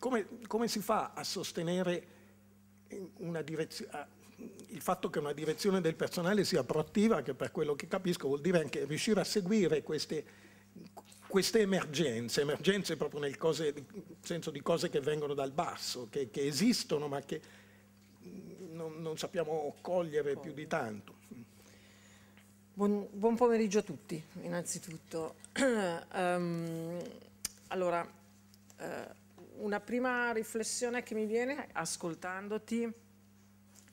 Come, come si fa a sostenere a, il fatto che una direzione del personale sia proattiva, che per quello che capisco vuol dire anche riuscire a seguire queste, queste emergenze, emergenze proprio nel, cose, nel, senso di cose che vengono dal basso, che, che esistono ma che non, non sappiamo cogliere più di tanto. Buon, buon, pomeriggio a tutti, innanzitutto. um, allora, uh, una prima riflessione che mi viene ascoltandoti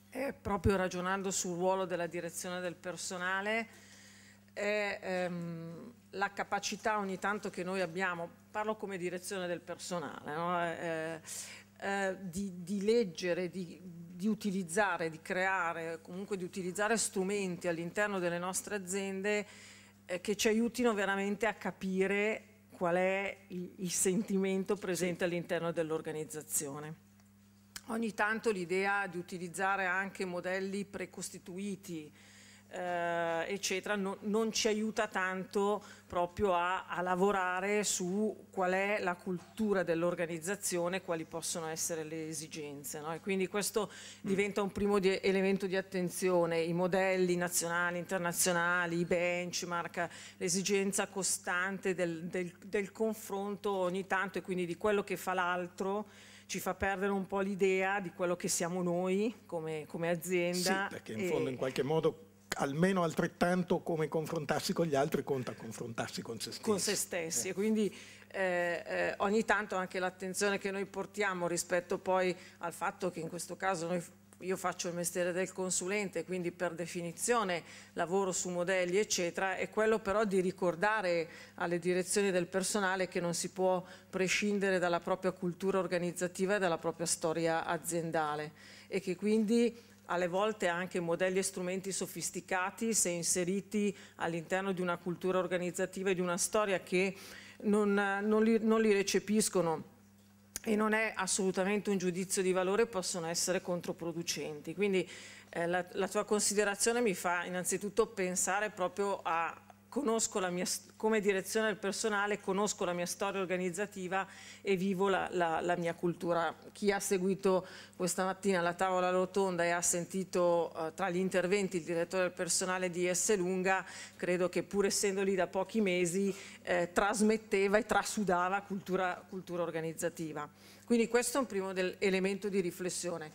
è proprio ragionando sul ruolo della direzione del personale è ehm, la capacità ogni tanto che noi abbiamo, parlo come direzione del personale, no? eh, eh, di, di, leggere, di, di utilizzare, di creare, comunque di utilizzare strumenti all'interno delle nostre aziende eh, che ci aiutino veramente a capire qual è il, il sentimento presente all'interno dell'organizzazione. Ogni tanto l'idea di utilizzare anche modelli precostituiti eh, eccetera, no, non ci aiuta tanto proprio a, a, lavorare su qual è la cultura dell'organizzazione, quali possono essere le esigenze. No? E quindi questo mm. diventa un primo di elemento di attenzione, i modelli nazionali, internazionali, i benchmark, l'esigenza costante del, del, del confronto ogni tanto e quindi di quello che fa l'altro ci fa perdere un po' l'idea di quello che siamo noi come, come azienda. Sì, perché in fondo e, in qualche modo almeno altrettanto come confrontarsi con gli altri conta confrontarsi con se stessi. Con se stessi, eh. quindi eh, eh, ogni tanto anche l'attenzione che noi portiamo rispetto poi al fatto che in questo caso noi, io faccio il mestiere del consulente, quindi per definizione lavoro su modelli eccetera, è quello però di ricordare alle direzioni del personale che non si può prescindere dalla propria cultura organizzativa e dalla propria storia aziendale e che quindi alle volte anche modelli e strumenti sofisticati se inseriti all'interno di una cultura organizzativa e di una storia che non, non, li, non li recepiscono e non è assolutamente un giudizio di valore, possono essere controproducenti. Quindi eh, la, la, tua considerazione mi fa innanzitutto pensare proprio a, conosco la mia, come direzione del personale, conosco la mia storia organizzativa e vivo la, la, la mia cultura. Chi ha seguito questa mattina la tavola rotonda e ha sentito eh, tra gli interventi il direttore del personale di S. Lunga, credo che pur essendo lì da pochi mesi, eh, trasmetteva e trasudava cultura, cultura, organizzativa. Quindi questo è un primo elemento di riflessione.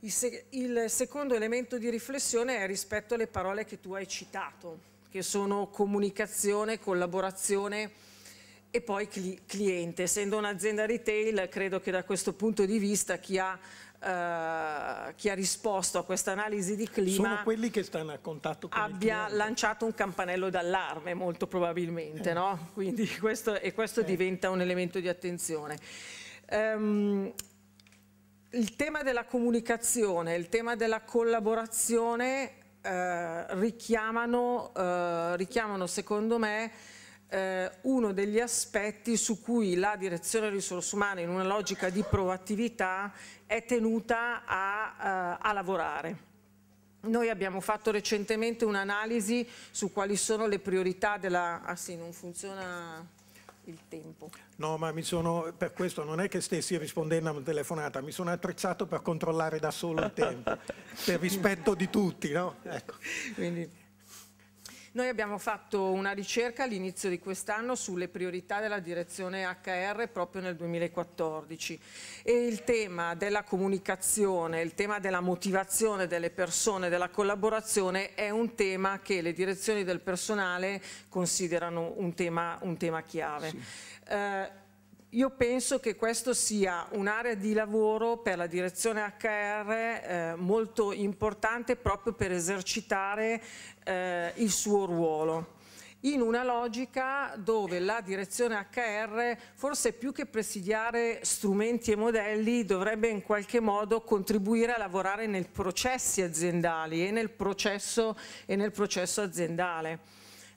il secondo elemento di riflessione è rispetto alle parole che tu hai citato che sono comunicazione, collaborazione e poi cli cliente. Essendo un'azienda retail, credo che da questo punto di vista chi ha Uh, chi ha risposto a questa analisi di clima sono quelli che stanno a contatto con abbia lanciato un campanello d'allarme molto probabilmente eh. no? Quindi questo, e questo eh. diventa un elemento di attenzione um, il tema della comunicazione il tema della collaborazione eh, richiamano, eh, richiamano, secondo me eh, uno degli aspetti su cui la direzione risorse umane in una logica di proattività è tenuta a, eh, a lavorare. Noi abbiamo fatto recentemente un'analisi su quali sono le priorità della... Ah sì, non funziona il tempo. No, ma sono, per questo non è che stessi rispondendo a una telefonata, mi sono attrezzato per controllare da solo il tempo, per rispetto di tutti, no? Ecco. Quindi... Noi abbiamo fatto una ricerca all'inizio di quest'anno sulle priorità della direzione HR proprio nel 2014 e il tema della comunicazione, il tema della motivazione delle persone, della collaborazione è un tema che le direzioni del personale considerano un tema, un tema chiave. Sì. Eh, io penso che questo sia un'area di lavoro per la direzione HR eh, molto importante proprio per esercitare eh, il suo ruolo in una logica dove la direzione HR forse più che presidiare strumenti e modelli dovrebbe in qualche modo contribuire a lavorare nei processi aziendali e nel processo, e nel processo aziendale.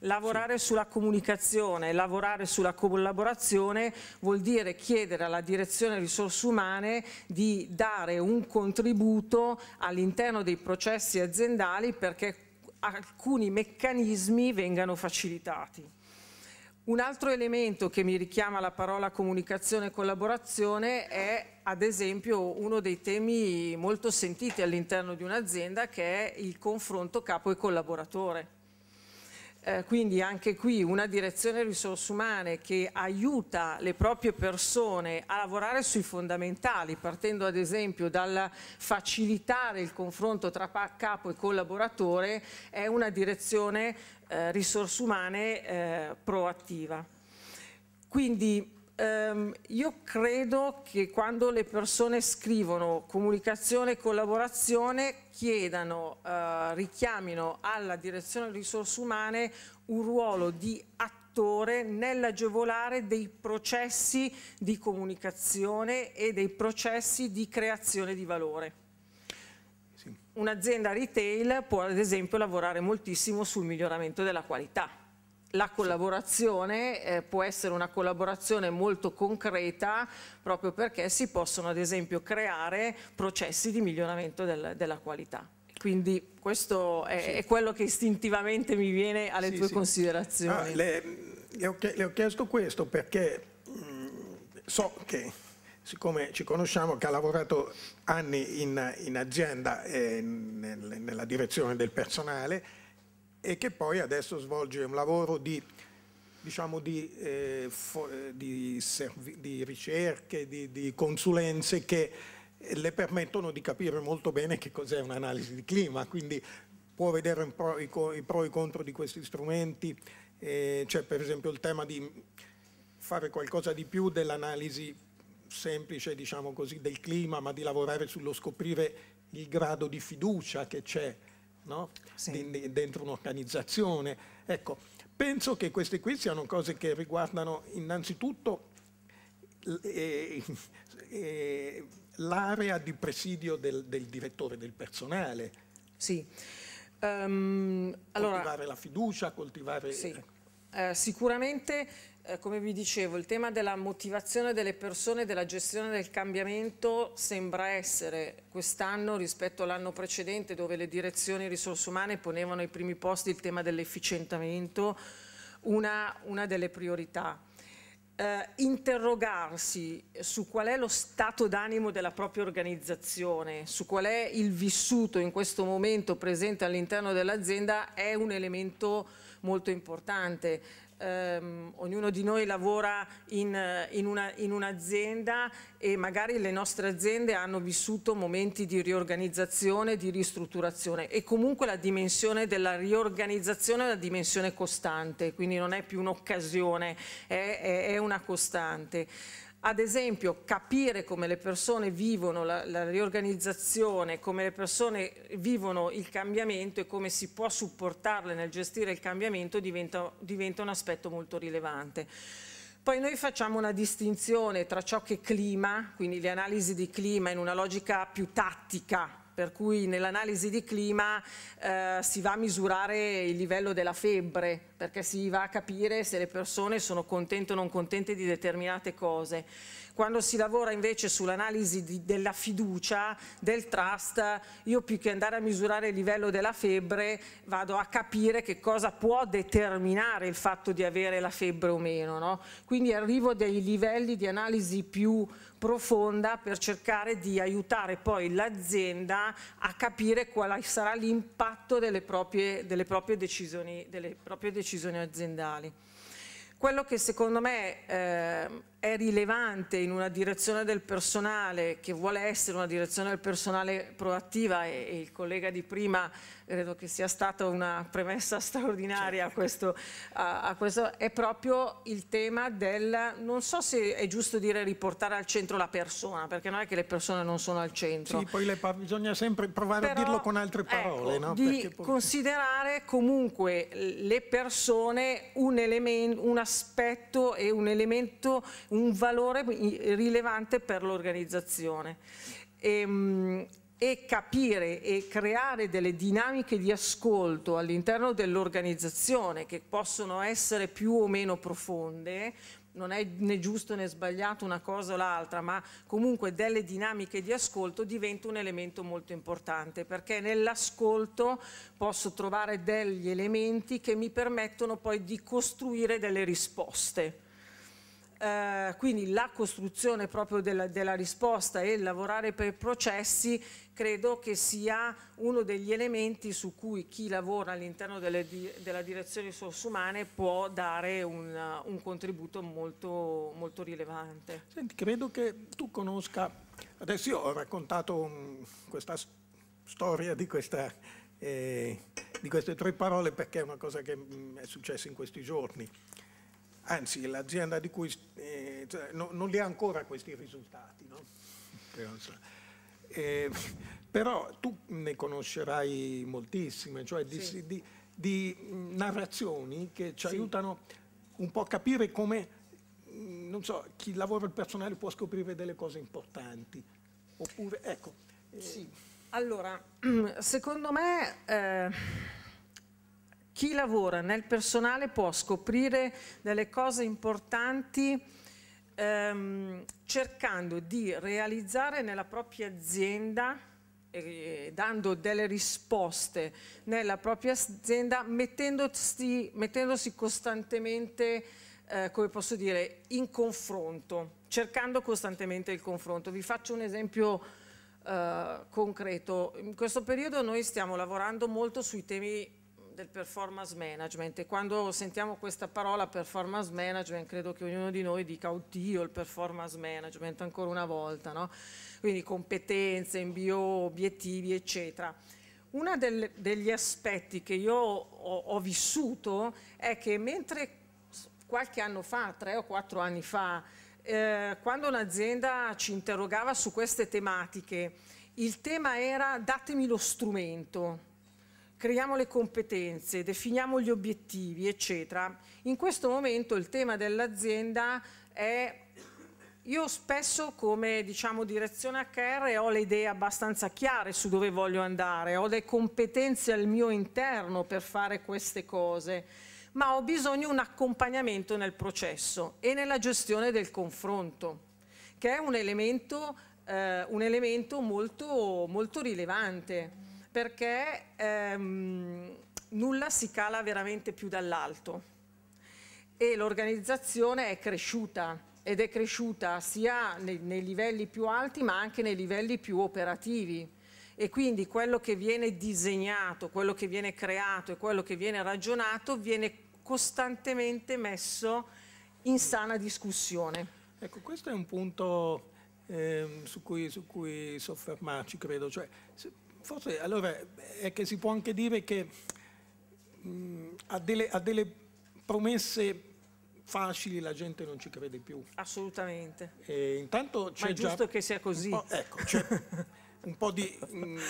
Lavorare sì. sulla comunicazione, lavorare sulla collaborazione vuol dire chiedere alla direzione risorse umane di dare un contributo all'interno dei processi aziendali perché alcuni meccanismi vengano facilitati. Un altro elemento che mi richiama la parola comunicazione e collaborazione è ad esempio uno dei temi molto sentiti all'interno di un'azienda che è il confronto capo e collaboratore. Eh, quindi anche qui una direzione risorse umane che aiuta le proprie persone a lavorare sui fondamentali, partendo ad esempio dal facilitare il confronto tra capo e collaboratore, è una direzione eh, risorse umane eh, proattiva. Quindi ehm, io credo che quando le persone scrivono comunicazione e collaborazione chiedano, eh, richiamino alla direzione risorse umane un ruolo di attore nell'agevolare dei processi di comunicazione e dei processi di creazione di valore. Sì. Un'azienda retail può ad esempio lavorare moltissimo sul miglioramento della qualità la collaborazione eh, può essere una collaborazione molto concreta proprio perché si possono ad esempio creare processi di miglioramento del, della qualità. Quindi questo è, sì. è, quello che istintivamente mi viene alle sì, tue sì. considerazioni. Ah, le, le, ho, le, ho, chiesto questo perché mh, mm, so che, siccome ci conosciamo, che ha lavorato anni in, in azienda e nel, nella direzione del personale, e che poi adesso svolge un lavoro di, diciamo, di, eh, eh di, di ricerche, di, consulenze che le permettono di capire molto bene che cos'è un'analisi di clima, quindi può vedere pro, i, i, pro e i contro di questi strumenti, eh, c'è per esempio il tema di fare qualcosa di più dell'analisi semplice, diciamo così, del clima, ma di lavorare sullo scoprire il grado di fiducia che c'è no? sì. di, dentro un'organizzazione. Ecco, penso che queste qui siano cose che riguardano innanzitutto eh, eh, l'area di presidio del, del, direttore del personale. Sì. Um, coltivare allora... la fiducia, coltivare... Sì. Ecco. Eh, sicuramente, eh, come vi dicevo, il tema della motivazione delle persone, della gestione del cambiamento sembra essere quest'anno rispetto all'anno precedente dove le direzioni risorse umane ponevano ai primi posti il tema dell'efficientamento, una, una delle priorità. Eh, interrogarsi su qual è lo stato d'animo della propria organizzazione, su qual è il vissuto in questo momento presente all'interno dell'azienda è un elemento molto importante. Um, ognuno di noi lavora in, in un'azienda e magari le nostre aziende hanno vissuto momenti di riorganizzazione, di ristrutturazione e comunque la dimensione della riorganizzazione è una dimensione costante, quindi non è più un'occasione, è, è, è una costante ad esempio capire come le persone vivono la, la, riorganizzazione, come le persone vivono il cambiamento e come si può supportarle nel gestire il cambiamento diventa, diventa un aspetto molto rilevante. Poi noi facciamo una distinzione tra ciò che clima, quindi le analisi di clima in una logica più tattica, per cui nell'analisi di clima eh, si va a misurare il livello della febbre, perché si va a capire se le persone sono contente o non contente di determinate cose. Quando si lavora invece sull'analisi della fiducia, del trust, io più che andare a misurare il livello della febbre vado a capire che cosa può determinare il fatto di avere la febbre o meno. No? Quindi arrivo a dei livelli di analisi più profonda per cercare di aiutare poi l'azienda a capire quale sarà l'impatto delle, delle, proprie decisioni aziendali. Quello che secondo me eh, è rilevante in una direzione del personale che vuole essere una direzione del personale proattiva e, e il collega di prima credo che sia stata una premessa straordinaria certo. a, questo, a, a, questo, è proprio il tema del, non so se è giusto dire riportare al centro la persona, perché non è che le persone non sono al centro. Sì, poi le, bisogna sempre provare Però, a dirlo con altre ecco, parole. Ecco, no? Di poi... considerare comunque le persone un, un aspetto e un elemento un valore rilevante per l'organizzazione. E, ehm, e capire e creare delle dinamiche di ascolto all'interno dell'organizzazione che possono essere più o meno profonde, non è né giusto né sbagliato una cosa o l'altra, ma comunque delle dinamiche di ascolto diventa un elemento molto importante perché nell'ascolto posso trovare degli elementi che mi permettono poi di costruire delle risposte. Eh, quindi la costruzione proprio della, della risposta e il lavorare per processi credo che sia uno degli elementi su cui chi lavora all'interno di, della direzione risorse umane può dare un, un contributo molto, molto rilevante. Senti, credo che tu conosca, adesso io ho raccontato um, questa storia di, questa, eh, di queste tre parole perché è una cosa che mh, mm, è successa in questi giorni anzi l'azienda di cui eh, cioè, no, non li ha ancora questi risultati. No? Eh, però tu ne conoscerai moltissime, cioè di, sì. di, di narrazioni che ci sì. aiutano un po' a capire come mm, non so, chi lavora il personale può scoprire delle cose importanti. Oppure, ecco. Eh, sì. Allora, secondo me... Eh, chi lavora nel personale può scoprire delle cose importanti ehm, cercando di realizzare nella propria azienda eh, dando delle risposte nella propria azienda mettendosi, mettendosi costantemente eh, come posso dire in confronto cercando costantemente il confronto vi faccio un esempio Uh, concreto. In questo periodo noi stiamo lavorando molto sui temi del performance management e quando sentiamo questa parola performance management credo che ognuno di noi dica oddio il performance management ancora una volta, no? quindi competenze, invio, obiettivi eccetera. Uno degli aspetti che io ho, ho vissuto è che mentre qualche anno fa, tre o quattro anni fa, eh, quando un'azienda ci interrogava su queste tematiche, il tema era datemi lo strumento, creiamo le competenze, definiamo gli obiettivi, eccetera, in questo momento il tema dell'azienda è io spesso come diciamo, direzione HR ho le idee abbastanza chiare su dove voglio andare, ho le competenze al mio interno per fare queste cose, ma ho bisogno di un accompagnamento nel processo e nella gestione del confronto, che è un elemento, eh, un elemento molto, molto rilevante perché ehm, nulla si cala veramente più dall'alto e l'organizzazione è cresciuta ed è cresciuta sia nei, nei, livelli più alti ma anche nei livelli più operativi e quindi quello che viene disegnato, quello che viene creato e quello che viene ragionato viene costantemente messo in sana discussione. Ecco, questo è un punto eh, su, cui, su, cui, soffermarci, credo. Cioè, se forse allora è che si può anche dire che mh, a, delle, a delle promesse facili la gente non ci crede più. Assolutamente. E intanto c'è Ma è giusto che sia così. Un ecco, c'è un po' di,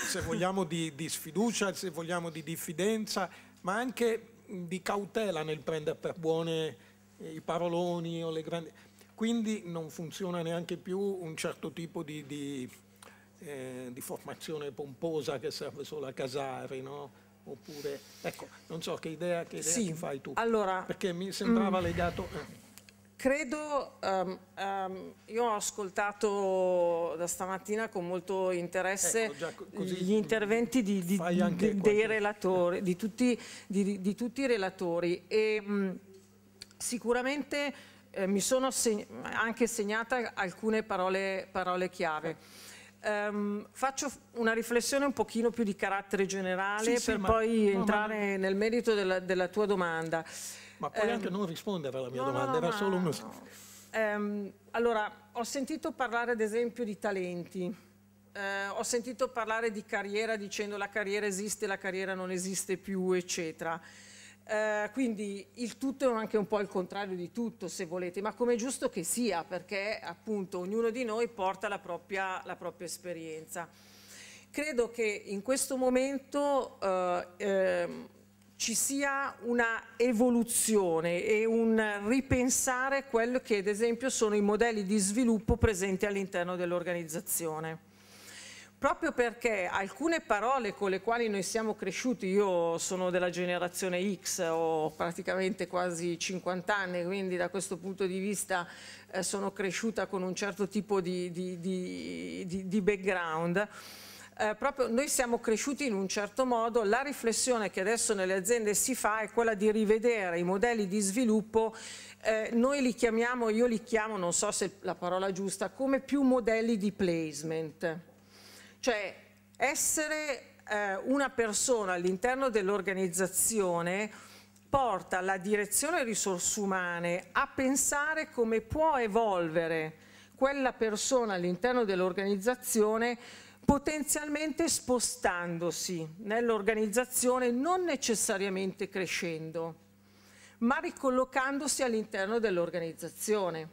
se vogliamo, di, di, sfiducia, se vogliamo, di diffidenza, ma anche di cautela nel prendere per buone eh, i paroloni o le grandi... Quindi non funziona neanche più un certo tipo di, di eh, di formazione pomposa che serve solo a Casari, no? Oppure, ecco, non so che idea, che idea sì. fai tu, allora, perché mi sembrava mm, legato... Eh. Credo, um, um, io ho ascoltato da stamattina con molto interesse ecco, gli interventi di, di, di, dei relatori, di tutti, tutti i relatori e mh, mm, sicuramente eh, mi sono seg anche segnata alcune parole, parole chiave. Um, faccio una riflessione un pochino più di carattere generale sì, per sì, poi ma, entrare ma... nel merito della, della, tua domanda. Ma puoi um, anche non rispondere alla mia no, domanda, no, era solo uno... Um, allora, ho sentito parlare ad esempio di talenti. Uh, ho sentito parlare di carriera dicendo la carriera esiste, la carriera non esiste più, eccetera. Eh, quindi il tutto è anche un po' il contrario di tutto se volete, ma come è giusto che sia perché appunto ognuno di noi porta la propria, la propria esperienza. Credo che in questo momento eh, eh, ci sia una evoluzione e un ripensare quello che ad esempio sono i modelli di sviluppo presenti all'interno dell'organizzazione proprio perché alcune parole con le quali noi siamo cresciuti, io sono della generazione X, ho praticamente quasi 50 anni, quindi da questo punto di vista eh, sono cresciuta con un certo tipo di, di, di, di background. Eh, proprio noi siamo cresciuti in un certo modo, la riflessione che adesso nelle aziende si fa è quella di rivedere i modelli di sviluppo, eh, noi li chiamiamo, io li chiamo, non so se è la parola giusta, come più modelli di placement cioè essere eh, una persona all'interno dell'organizzazione porta la direzione risorse umane a pensare come può evolvere quella persona all'interno dell'organizzazione potenzialmente spostandosi nell'organizzazione non necessariamente crescendo ma ricollocandosi all'interno dell'organizzazione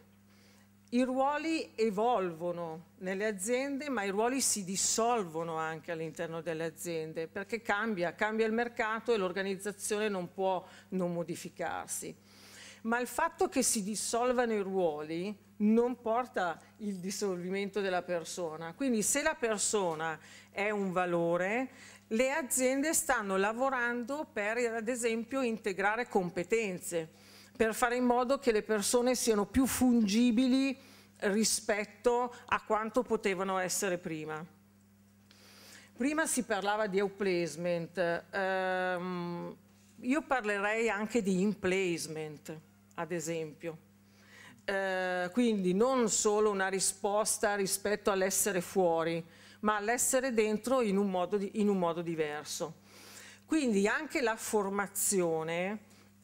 i ruoli evolvono nelle aziende, ma i ruoli si dissolvono anche all'interno delle aziende, perché cambia, cambia il mercato e l'organizzazione non può non modificarsi. Ma il fatto che si dissolvano i ruoli non porta il dissolvimento della persona. Quindi se la persona è un valore, le aziende stanno lavorando per, ad esempio, integrare competenze per fare in modo che le persone siano più fungibili rispetto a quanto potevano essere prima. Prima si parlava di outplacement, ehm, io parlerei anche di inplacement, ad esempio. Eh, quindi non solo una risposta rispetto all'essere fuori, ma all'essere dentro in un, di, in un, modo diverso. Quindi anche la formazione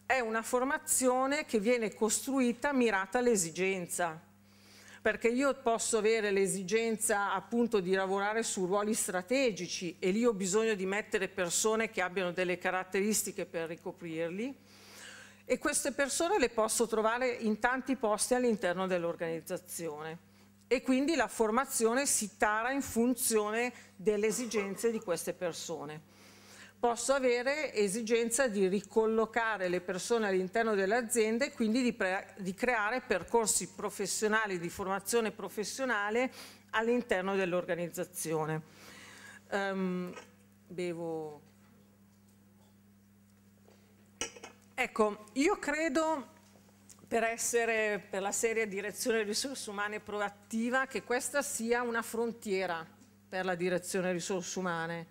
è una formazione che viene costruita mirata all'esigenza, perché io posso avere l'esigenza appunto di lavorare su ruoli strategici e lì ho bisogno di mettere persone che abbiano delle caratteristiche per ricoprirli e queste persone le posso trovare in tanti posti all'interno dell'organizzazione e quindi la formazione si tara in funzione delle esigenze di queste persone posso avere esigenza di ricollocare le persone all'interno dell'azienda e quindi di, di, creare percorsi professionali, di formazione professionale all'interno dell'organizzazione. Um, bevo... Ecco, io credo per essere per la serie direzione risorse umane proattiva che questa sia una frontiera per la direzione risorse umane.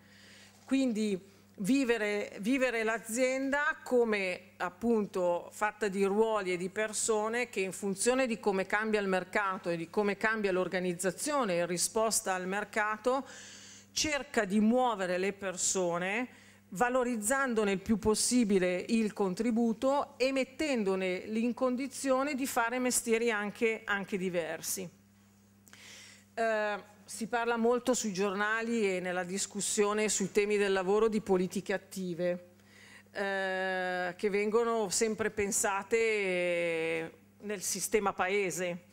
Quindi vivere, vivere l'azienda come appunto fatta di ruoli e di persone che in funzione di come cambia il mercato e di come cambia l'organizzazione in risposta al mercato cerca di muovere le persone valorizzandone il più possibile il contributo e mettendone in condizione di fare mestieri anche, anche diversi. Eh, si parla molto sui giornali e nella discussione sui temi del lavoro di politiche attive eh, che vengono sempre pensate eh, nel sistema paese.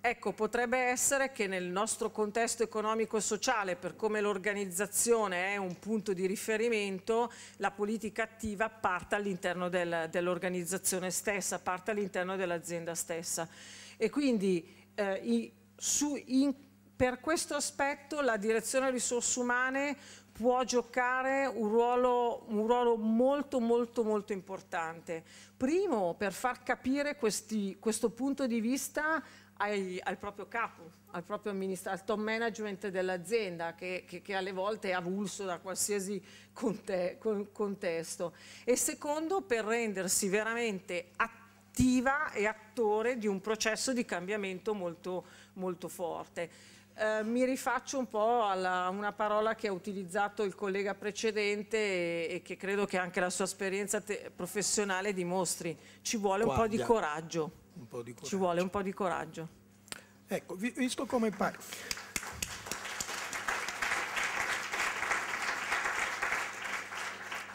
Ecco, potrebbe essere che nel nostro contesto economico e sociale, per come l'organizzazione è un punto di riferimento, la politica attiva parta all'interno del, dell'organizzazione stessa, parte all'interno dell'azienda stessa. E quindi eh, i, su, in, per questo aspetto la direzione risorse umane può giocare un ruolo, un ruolo, molto molto molto importante. Primo, per far capire questi, questo punto di vista ai, al proprio capo, al proprio al top management dell'azienda che, che, che, alle volte è avulso da qualsiasi conte, con, contesto. E secondo, per rendersi veramente attiva e attore di un processo di cambiamento molto, molto forte. Eh, mi rifaccio un po' a una parola che ha utilizzato il collega precedente e, e che credo che anche la sua esperienza professionale dimostri. Ci vuole Guardia. un po' di coraggio. Un po' di coraggio. Ci vuole un po' di coraggio. Ecco, visto come pare.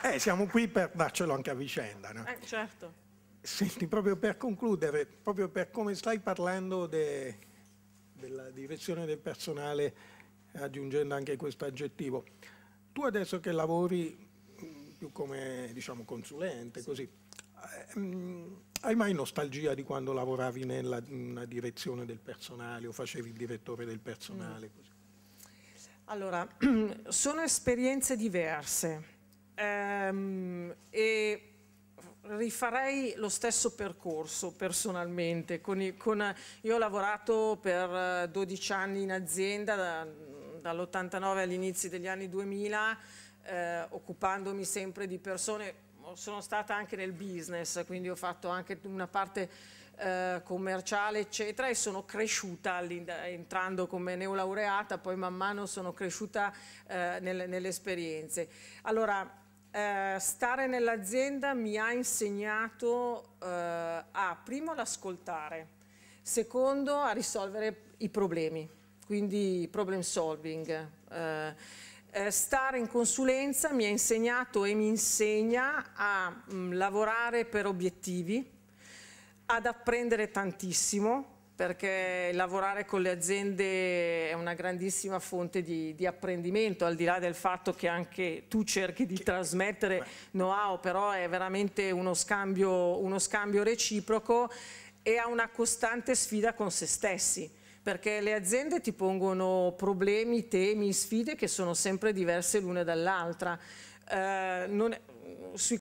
Eh, siamo qui per darcelo anche a vicenda, no? Eh, certo. Senti, proprio per concludere, proprio per come stai parlando de della direzione del personale, aggiungendo anche questo aggettivo. Tu adesso che lavori mm, più come diciamo, consulente, sì. così, ehm, hai mai nostalgia di quando lavoravi nella, nella direzione del personale o facevi il direttore del personale? Mm. Allora, sono esperienze diverse. Ehm, e rifarei lo stesso percorso personalmente. Con, con, io ho lavorato per 12 eh, anni in azienda, da, dall'89 all'inizio degli anni 2000, eh, occupandomi sempre di persone. Sono stata anche nel business, quindi ho fatto anche una parte eh, commerciale, eccetera, e sono cresciuta entrando come neolaureata, poi man mano sono cresciuta eh, nel, nelle esperienze. Allora, eh, stare nell'azienda mi ha insegnato eh, a, primo, ad ascoltare, secondo, a risolvere i problemi, quindi problem solving. Eh, eh stare in consulenza mi ha insegnato e mi insegna a mh, mm, lavorare per obiettivi, ad apprendere tantissimo, perché lavorare con le aziende è una grandissima fonte di, di, apprendimento, al di là del fatto che anche tu cerchi di trasmettere know-how, però è veramente uno scambio, uno scambio reciproco e ha una costante sfida con se stessi perché le aziende ti pongono problemi, temi, sfide che sono sempre diverse l'una dall'altra. Eh, non, sui,